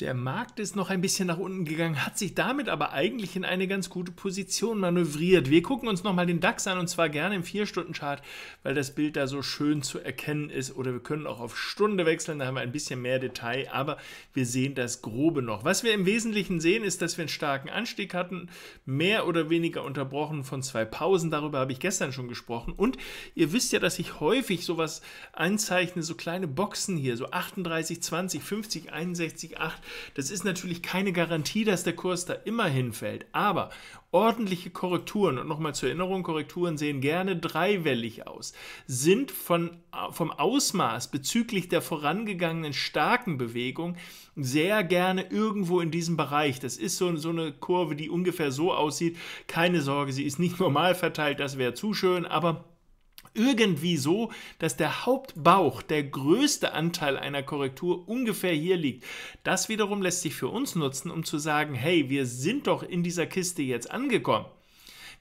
Der Markt ist noch ein bisschen nach unten gegangen, hat sich damit aber eigentlich in eine ganz gute Position manövriert. Wir gucken uns nochmal den DAX an und zwar gerne im 4-Stunden-Chart, weil das Bild da so schön zu erkennen ist. Oder wir können auch auf Stunde wechseln, da haben wir ein bisschen mehr Detail, aber wir sehen das Grobe noch. Was wir im Wesentlichen sehen, ist, dass wir einen starken Anstieg hatten, mehr oder weniger unterbrochen von zwei Pausen. Darüber habe ich gestern schon gesprochen. Und ihr wisst ja, dass ich häufig sowas anzeichne, so kleine Boxen hier, so 38, 20, 50, 61, 8 das ist natürlich keine Garantie, dass der Kurs da immer hinfällt, aber ordentliche Korrekturen, und nochmal zur Erinnerung, Korrekturen sehen gerne dreiwellig aus, sind von, vom Ausmaß bezüglich der vorangegangenen starken Bewegung sehr gerne irgendwo in diesem Bereich. Das ist so, so eine Kurve, die ungefähr so aussieht. Keine Sorge, sie ist nicht normal verteilt, das wäre zu schön, aber irgendwie so, dass der Hauptbauch, der größte Anteil einer Korrektur ungefähr hier liegt. Das wiederum lässt sich für uns nutzen, um zu sagen, hey, wir sind doch in dieser Kiste jetzt angekommen.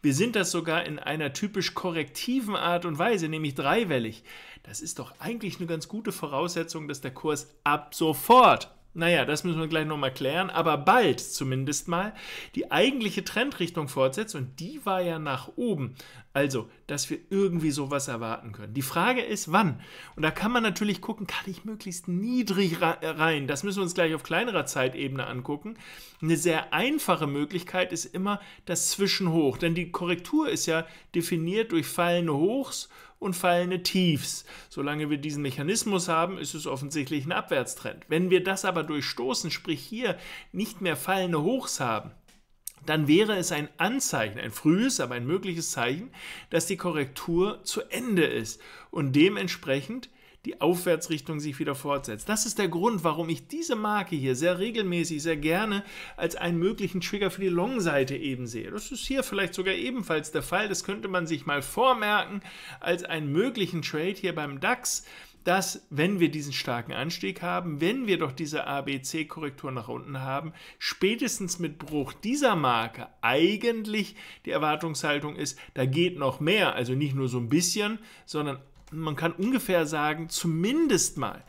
Wir sind das sogar in einer typisch korrektiven Art und Weise, nämlich dreiwellig. Das ist doch eigentlich eine ganz gute Voraussetzung, dass der Kurs ab sofort naja, das müssen wir gleich nochmal klären, aber bald zumindest mal die eigentliche Trendrichtung fortsetzt und die war ja nach oben. Also, dass wir irgendwie sowas erwarten können. Die Frage ist, wann? Und da kann man natürlich gucken, kann ich möglichst niedrig rein? Das müssen wir uns gleich auf kleinerer Zeitebene angucken. Eine sehr einfache Möglichkeit ist immer das Zwischenhoch, denn die Korrektur ist ja definiert durch fallende Hochs und fallende Tiefs. Solange wir diesen Mechanismus haben, ist es offensichtlich ein Abwärtstrend. Wenn wir das aber durchstoßen, sprich hier nicht mehr fallende Hochs haben, dann wäre es ein Anzeichen, ein frühes, aber ein mögliches Zeichen, dass die Korrektur zu Ende ist. Und dementsprechend die Aufwärtsrichtung sich wieder fortsetzt. Das ist der Grund, warum ich diese Marke hier sehr regelmäßig, sehr gerne als einen möglichen Trigger für die Long-Seite eben sehe. Das ist hier vielleicht sogar ebenfalls der Fall. Das könnte man sich mal vormerken als einen möglichen Trade hier beim DAX dass, wenn wir diesen starken Anstieg haben, wenn wir doch diese ABC-Korrektur nach unten haben, spätestens mit Bruch dieser Marke eigentlich die Erwartungshaltung ist, da geht noch mehr, also nicht nur so ein bisschen, sondern man kann ungefähr sagen, zumindest mal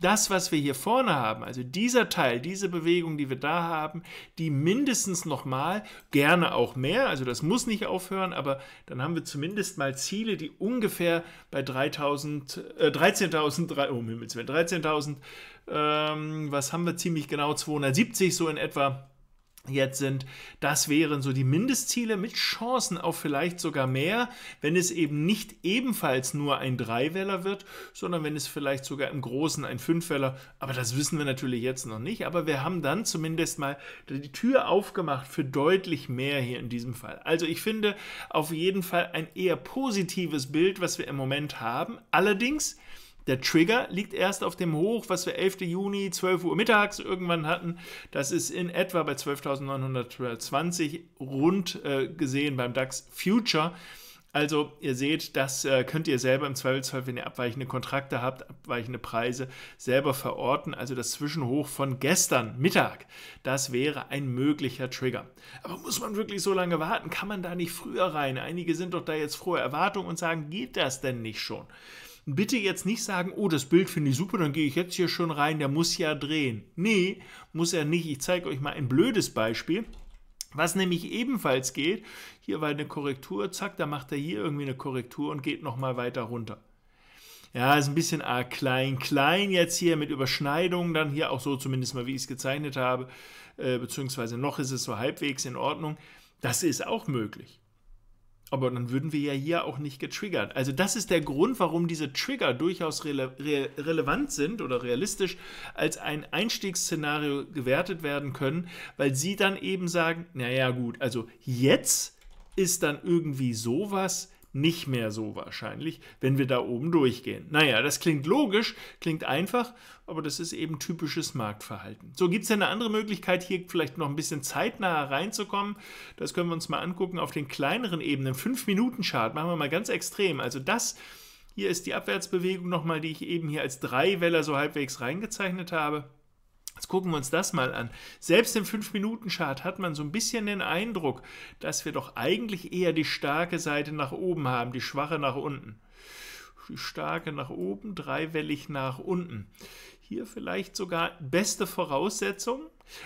das, was wir hier vorne haben, also dieser Teil, diese Bewegung, die wir da haben, die mindestens nochmal, gerne auch mehr, also das muss nicht aufhören, aber dann haben wir zumindest mal Ziele, die ungefähr bei 3000, äh, 13.000, oh Himmels 13.000, ähm, was haben wir ziemlich genau, 270 so in etwa jetzt sind, das wären so die Mindestziele mit Chancen auf vielleicht sogar mehr, wenn es eben nicht ebenfalls nur ein Dreiweller wird, sondern wenn es vielleicht sogar im Großen ein Fünfwähler, aber das wissen wir natürlich jetzt noch nicht, aber wir haben dann zumindest mal die Tür aufgemacht für deutlich mehr hier in diesem Fall. Also ich finde auf jeden Fall ein eher positives Bild, was wir im Moment haben. Allerdings, der Trigger liegt erst auf dem Hoch, was wir 11. Juni 12 Uhr mittags irgendwann hatten. Das ist in etwa bei 12.920 rund äh, gesehen beim DAX Future. Also ihr seht, das äh, könnt ihr selber im Zweifelsfall, wenn ihr abweichende Kontrakte habt, abweichende Preise selber verorten. Also das Zwischenhoch von gestern Mittag, das wäre ein möglicher Trigger. Aber muss man wirklich so lange warten? Kann man da nicht früher rein? Einige sind doch da jetzt frohe Erwartungen und sagen, geht das denn nicht schon? bitte jetzt nicht sagen, oh, das Bild finde ich super, dann gehe ich jetzt hier schon rein, der muss ja drehen. Nee, muss er nicht. Ich zeige euch mal ein blödes Beispiel. Was nämlich ebenfalls geht, hier war eine Korrektur, zack, da macht er hier irgendwie eine Korrektur und geht nochmal weiter runter. Ja, ist ein bisschen ah, klein, klein jetzt hier mit Überschneidungen, dann hier auch so zumindest mal, wie ich es gezeichnet habe, äh, beziehungsweise noch ist es so halbwegs in Ordnung. Das ist auch möglich. Aber dann würden wir ja hier auch nicht getriggert. Also das ist der Grund, warum diese Trigger durchaus rele re relevant sind oder realistisch als ein Einstiegsszenario gewertet werden können, weil sie dann eben sagen, naja gut, also jetzt ist dann irgendwie sowas nicht mehr so wahrscheinlich, wenn wir da oben durchgehen. Naja, das klingt logisch, klingt einfach, aber das ist eben typisches Marktverhalten. So, gibt es denn eine andere Möglichkeit, hier vielleicht noch ein bisschen zeitnah reinzukommen? Das können wir uns mal angucken auf den kleineren Ebenen. 5-Minuten-Chart machen wir mal ganz extrem. Also das hier ist die Abwärtsbewegung nochmal, die ich eben hier als drei Weller so halbwegs reingezeichnet habe. Jetzt gucken wir uns das mal an. Selbst im 5-Minuten-Chart hat man so ein bisschen den Eindruck, dass wir doch eigentlich eher die starke Seite nach oben haben, die schwache nach unten. Die starke nach oben, dreiwellig nach unten. Hier vielleicht sogar beste Voraussetzung.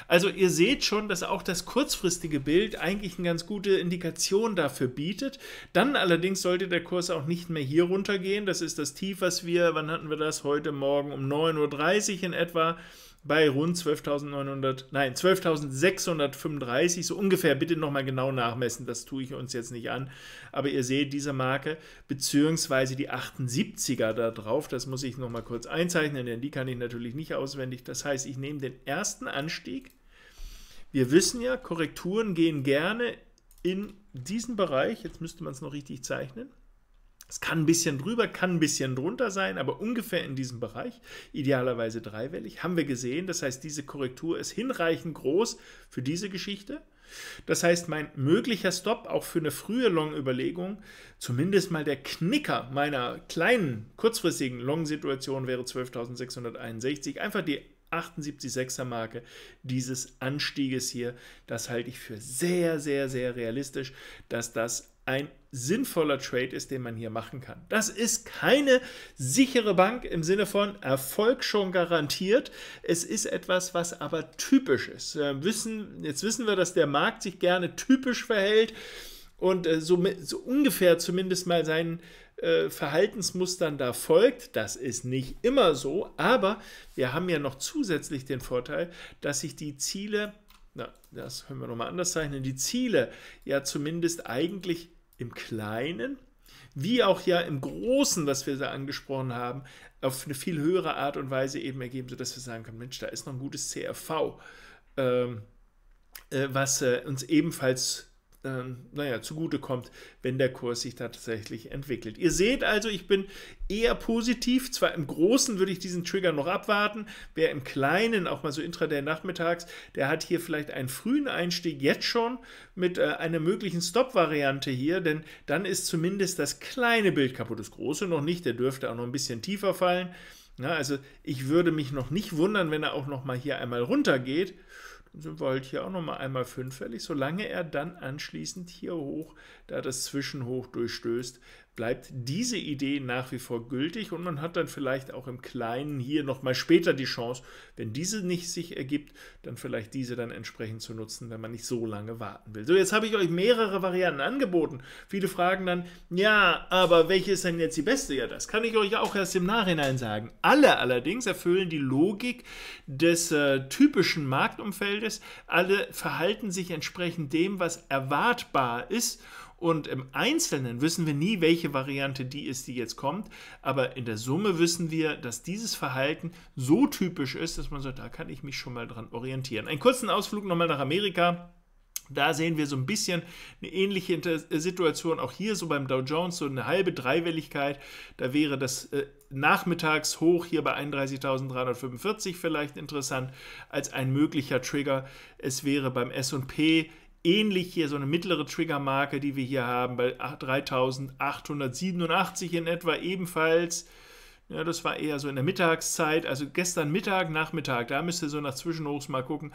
Also ihr seht schon, dass auch das kurzfristige Bild eigentlich eine ganz gute Indikation dafür bietet. Dann allerdings sollte der Kurs auch nicht mehr hier runtergehen. Das ist das Tief, was wir, wann hatten wir das? Heute Morgen um 9.30 Uhr in etwa bei rund 12.900, nein, 12.635, so ungefähr, bitte nochmal genau nachmessen, das tue ich uns jetzt nicht an, aber ihr seht diese Marke, beziehungsweise die 78er da drauf, das muss ich nochmal kurz einzeichnen, denn die kann ich natürlich nicht auswendig, das heißt, ich nehme den ersten Anstieg, wir wissen ja, Korrekturen gehen gerne in diesen Bereich, jetzt müsste man es noch richtig zeichnen, es kann ein bisschen drüber, kann ein bisschen drunter sein, aber ungefähr in diesem Bereich, idealerweise dreiwellig, haben wir gesehen. Das heißt, diese Korrektur ist hinreichend groß für diese Geschichte. Das heißt, mein möglicher Stop auch für eine frühe Long-Überlegung, zumindest mal der Knicker meiner kleinen, kurzfristigen Long-Situation wäre 12.661. Einfach die 78,6er Marke dieses Anstieges hier. Das halte ich für sehr, sehr, sehr realistisch, dass das ein sinnvoller Trade ist, den man hier machen kann. Das ist keine sichere Bank im Sinne von Erfolg schon garantiert. Es ist etwas, was aber typisch ist. wissen, jetzt wissen wir, dass der Markt sich gerne typisch verhält und äh, so, so ungefähr zumindest mal seinen äh, Verhaltensmustern da folgt. Das ist nicht immer so, aber wir haben ja noch zusätzlich den Vorteil, dass sich die Ziele, na, das können wir nochmal anders zeichnen, die Ziele ja zumindest eigentlich im Kleinen, wie auch ja im Großen, was wir da angesprochen haben, auf eine viel höhere Art und Weise eben ergeben, sodass wir sagen können, Mensch, da ist noch ein gutes CRV, ähm, äh, was äh, uns ebenfalls ähm, naja, kommt, wenn der Kurs sich tatsächlich entwickelt. Ihr seht also, ich bin eher positiv. Zwar im Großen würde ich diesen Trigger noch abwarten. Wer im Kleinen auch mal so intraday nachmittags, der hat hier vielleicht einen frühen Einstieg jetzt schon mit äh, einer möglichen Stop-Variante hier, denn dann ist zumindest das kleine Bild kaputt. Das große noch nicht, der dürfte auch noch ein bisschen tiefer fallen. Ja, also ich würde mich noch nicht wundern, wenn er auch noch mal hier einmal runter geht. Dann sind wir halt hier auch nochmal einmal fünffällig, solange er dann anschließend hier hoch, da das Zwischenhoch durchstößt, bleibt diese Idee nach wie vor gültig und man hat dann vielleicht auch im Kleinen hier nochmal später die Chance, wenn diese nicht sich ergibt, dann vielleicht diese dann entsprechend zu nutzen, wenn man nicht so lange warten will. So, jetzt habe ich euch mehrere Varianten angeboten. Viele fragen dann, ja, aber welche ist denn jetzt die beste? Ja, das kann ich euch auch erst im Nachhinein sagen. Alle allerdings erfüllen die Logik des äh, typischen Marktumfeldes. Alle verhalten sich entsprechend dem, was erwartbar ist und im Einzelnen wissen wir nie, welche Variante die ist, die jetzt kommt. Aber in der Summe wissen wir, dass dieses Verhalten so typisch ist, dass man sagt, da kann ich mich schon mal dran orientieren. Einen kurzen Ausflug nochmal nach Amerika. Da sehen wir so ein bisschen eine ähnliche äh, Situation, auch hier so beim Dow Jones, so eine halbe Dreiwelligkeit. Da wäre das äh, Nachmittagshoch hier bei 31.345 vielleicht interessant als ein möglicher Trigger. Es wäre beim SP ähnlich hier so eine mittlere Triggermarke, die wir hier haben, bei 3887 in etwa ebenfalls. Ja, das war eher so in der Mittagszeit, also gestern Mittag, Nachmittag, da müsst ihr so nach Zwischenhochs mal gucken.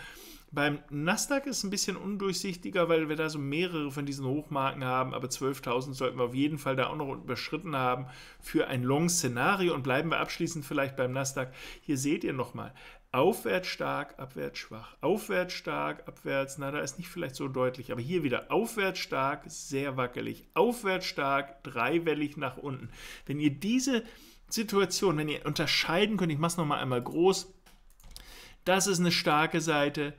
Beim Nasdaq ist es ein bisschen undurchsichtiger, weil wir da so mehrere von diesen Hochmarken haben, aber 12.000 sollten wir auf jeden Fall da auch noch überschritten haben für ein Long-Szenario und bleiben wir abschließend vielleicht beim Nasdaq. Hier seht ihr nochmal, Aufwärts stark, abwärts schwach, aufwärts stark, abwärts, na, da ist nicht vielleicht so deutlich, aber hier wieder aufwärts stark, sehr wackelig, aufwärts stark, dreiwellig nach unten. Wenn ihr diese Situation, wenn ihr unterscheiden könnt, ich mache es nochmal einmal groß, das ist eine starke Seite,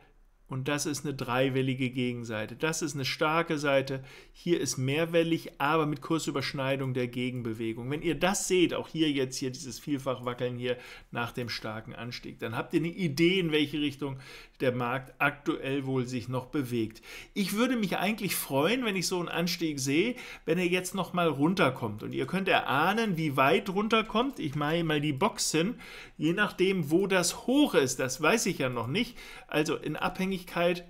und das ist eine dreiwellige Gegenseite. Das ist eine starke Seite. Hier ist mehrwellig, aber mit Kursüberschneidung der Gegenbewegung. Wenn ihr das seht, auch hier jetzt hier dieses Vielfachwackeln hier nach dem starken Anstieg, dann habt ihr eine Idee, in welche Richtung der Markt aktuell wohl sich noch bewegt. Ich würde mich eigentlich freuen, wenn ich so einen Anstieg sehe, wenn er jetzt nochmal runterkommt. Und ihr könnt erahnen, wie weit runterkommt. Ich mache mal die Box hin, je nachdem, wo das hoch ist. Das weiß ich ja noch nicht. Also in Abhängigkeit Möglichkeit,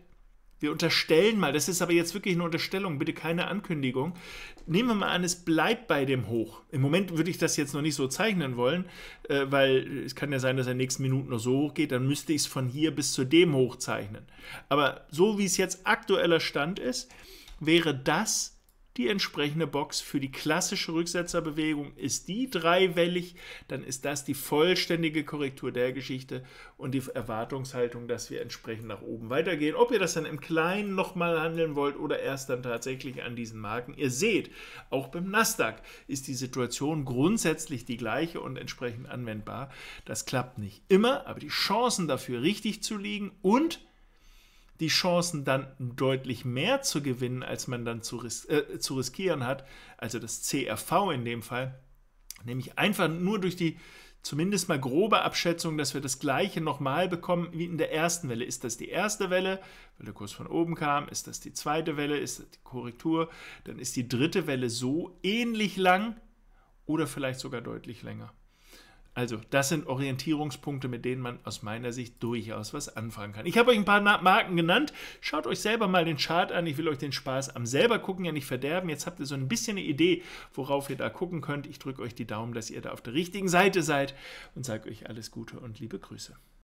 wir unterstellen mal, das ist aber jetzt wirklich eine Unterstellung, bitte keine Ankündigung. Nehmen wir mal an, es bleibt bei dem Hoch. Im Moment würde ich das jetzt noch nicht so zeichnen wollen, äh, weil es kann ja sein, dass er in den nächsten Minuten noch so hoch geht, dann müsste ich es von hier bis zu dem hoch zeichnen. Aber so wie es jetzt aktueller Stand ist, wäre das die entsprechende Box für die klassische Rücksetzerbewegung. Ist die dreiwellig, dann ist das die vollständige Korrektur der Geschichte und die Erwartungshaltung, dass wir entsprechend nach oben weitergehen. Ob ihr das dann im Kleinen nochmal handeln wollt oder erst dann tatsächlich an diesen Marken. Ihr seht, auch beim Nasdaq ist die Situation grundsätzlich die gleiche und entsprechend anwendbar. Das klappt nicht immer, aber die Chancen dafür richtig zu liegen und die Chancen dann deutlich mehr zu gewinnen, als man dann zu, ris äh, zu riskieren hat, also das CRV in dem Fall, nämlich einfach nur durch die zumindest mal grobe Abschätzung, dass wir das gleiche nochmal bekommen wie in der ersten Welle. Ist das die erste Welle, weil der Kurs von oben kam? Ist das die zweite Welle? Ist das die Korrektur? Dann ist die dritte Welle so ähnlich lang oder vielleicht sogar deutlich länger. Also, das sind Orientierungspunkte, mit denen man aus meiner Sicht durchaus was anfangen kann. Ich habe euch ein paar Marken genannt. Schaut euch selber mal den Chart an. Ich will euch den Spaß am selber gucken ja nicht verderben. Jetzt habt ihr so ein bisschen eine Idee, worauf ihr da gucken könnt. Ich drücke euch die Daumen, dass ihr da auf der richtigen Seite seid und sage euch alles Gute und liebe Grüße.